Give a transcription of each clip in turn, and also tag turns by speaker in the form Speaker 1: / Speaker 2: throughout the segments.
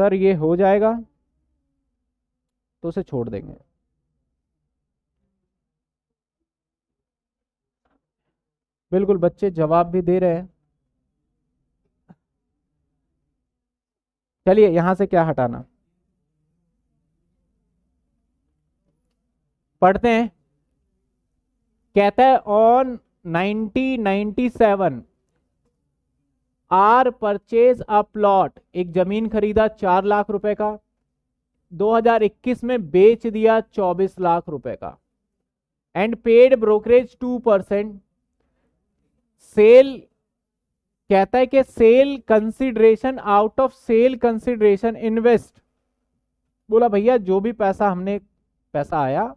Speaker 1: sir ये हो जाएगा तो उसे छोड़ देंगे बिल्कुल बच्चे जवाब भी दे रहे हैं चलिए यहां से क्या हटाना पढ़ते हैं कहता है on 1997 R purchase a plot एक जमीन खरीदा चार लाख रुपए का 2021 में बेच दिया 24 लाख रुपए का and paid brokerage two percent sale कहता है कि sale consideration out of sale consideration invest बोला भैया जो भी पैसा हमने पैसा आया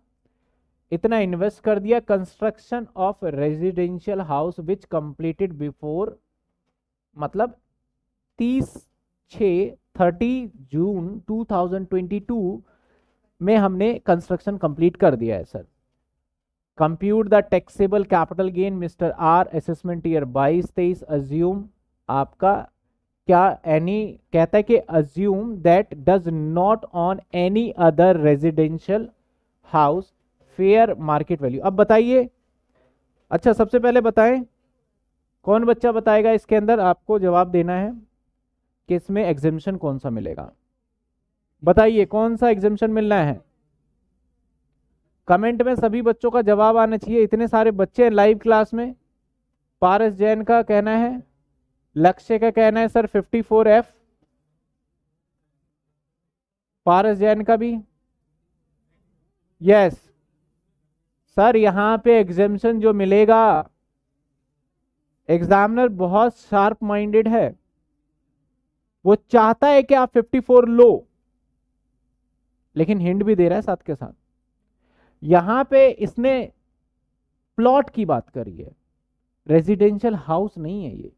Speaker 1: इतना इन्वेस्ट कर दिया construction of residential house which completed before मतलब तीस छ थर्टी जून 2022 में हमने कंस्ट्रक्शन कंप्लीट कर दिया है sir compute the taxable capital gain mister R assessment year 22 तेईस अज्यूम आपका क्या एनी कहता है कि assume that does not on any other residential house fair market value अब बताइए अच्छा सबसे पहले बताएं कौन बच्चा बताएगा इसके अंदर आपको जवाब देना है कि इसमें एग्जिबिशन कौन सा मिलेगा बताइए कौन सा एग्जिबिशन मिलना है कमेंट में सभी बच्चों का जवाब आना चाहिए इतने सारे बच्चे हैं लाइव क्लास में पारस जैन का कहना है लक्ष्य का कहना है sir four F Paras Jain का भी यस सर यहाँ पे एग्जिबिशन जो मिलेगा एग्जामिनर बहुत शार्प माइंडेड है वो चाहता है कि आप 54 लो लेकिन हिंट भी दे रहा है साथ के साथ यहां पे इसने प्लॉट की बात करी है रेजिडेंशियल हाउस नहीं है ये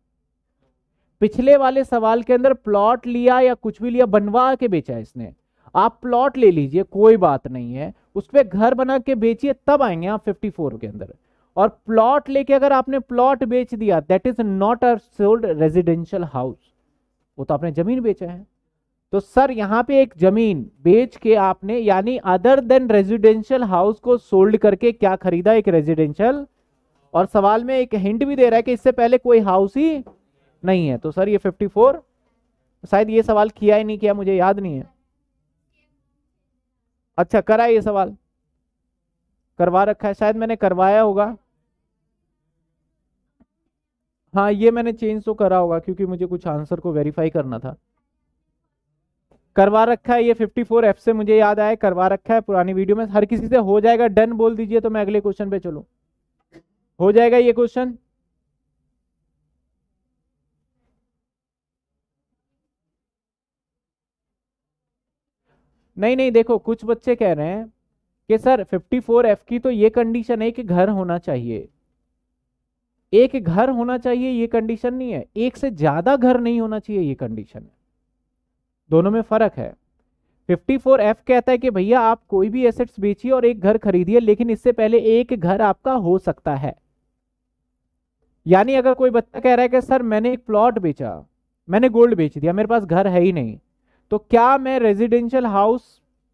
Speaker 1: पिछले वाले सवाल के अंदर प्लॉट लिया या कुछ भी लिया बनवा के बेचा इसने आप प्लॉट ले लीजिए कोई बात नहीं है उस पर घर बना के बेचिए तब आएंगे आप 54 के अंदर और प्लॉट लेके अगर आपने प्लॉट बेच दिया that is not a sold residential house वो तो आपने जमीन बेचा है तो सर यहां पे एक जमीन बेच के आपने यानी अदर देन रेजिडेंशियल हाउस को सोल्ड करके क्या खरीदा एक रेजिडेंशियल और सवाल में एक हिंट भी दे रहा है कि इससे पहले कोई हाउस ही नहीं है तो सर ये 54 शायद ये सवाल किया ही नहीं किया मुझे याद नहीं है अच्छा करा ये सवाल करवा रखा है शायद मैंने करवाया होगा हाँ ये मैंने चेंज तो करा होगा क्योंकि मुझे कुछ आंसर को वेरीफाई करना था करवा रखा है ये 54 एफ से मुझे याद आया करवा रखा है पुरानी वीडियो में हर किसी से हो जाएगा डन बोल दीजिए तो मैं अगले क्वेश्चन पे चलू हो जाएगा ये क्वेश्चन नहीं नहीं देखो कुछ बच्चे कह रहे हैं कि सर 54 एफ की तो ये कंडीशन है कि घर होना चाहिए एक घर होना चाहिए ये कंडीशन नहीं है एक से ज्यादा घर नहीं होना चाहिए ये कंडीशन है दोनों में फर्क है 54F एफ कहता है कि भैया आप कोई भी एसेट्स बेचिए और एक घर खरीदिए लेकिन इससे पहले एक घर आपका हो सकता है यानी अगर कोई बच्चा कह रहा है कि सर मैंने एक प्लॉट बेचा मैंने गोल्ड बेच दिया मेरे पास घर है ही नहीं तो क्या मैं रेजिडेंशियल हाउस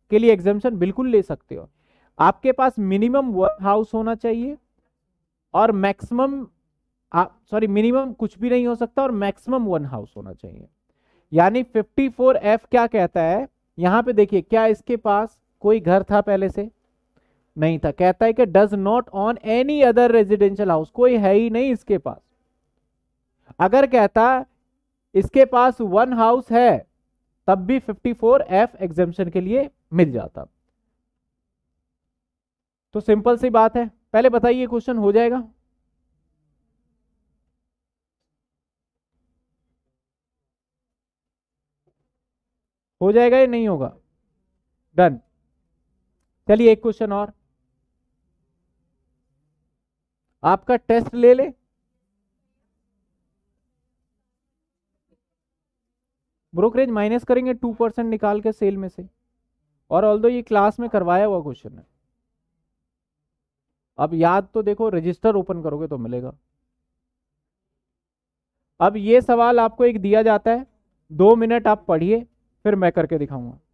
Speaker 1: के लिए एग्जामेशन बिल्कुल ले सकते हो आपके पास मिनिमम वर्क हाउस होना चाहिए और मैक्सिमम आप सॉरी मिनिमम कुछ भी नहीं हो सकता और मैक्सिमम वन हाउस होना चाहिए यानी 54F क्या कहता है यहां पे देखिए क्या इसके पास कोई घर था पहले से नहीं था कहता है कि does not on any other residential house कोई है ही नहीं इसके पास अगर कहता इसके पास वन हाउस है तब भी 54F एग्जेम्पन के लिए मिल जाता तो सिंपल सी बात है पहले बताइए क्वेश्चन हो जाएगा हो जाएगा या नहीं होगा डन चलिए एक क्वेश्चन और आपका टेस्ट ले ले ब्रोकरेज माइनस करेंगे टू परसेंट निकाल के सेल में से और ऑल ये क्लास में करवाया हुआ क्वेश्चन है अब याद तो देखो रजिस्टर ओपन करोगे तो मिलेगा अब ये सवाल आपको एक दिया जाता है दो मिनट आप पढ़िए फिर मैं करके दिखाऊंगा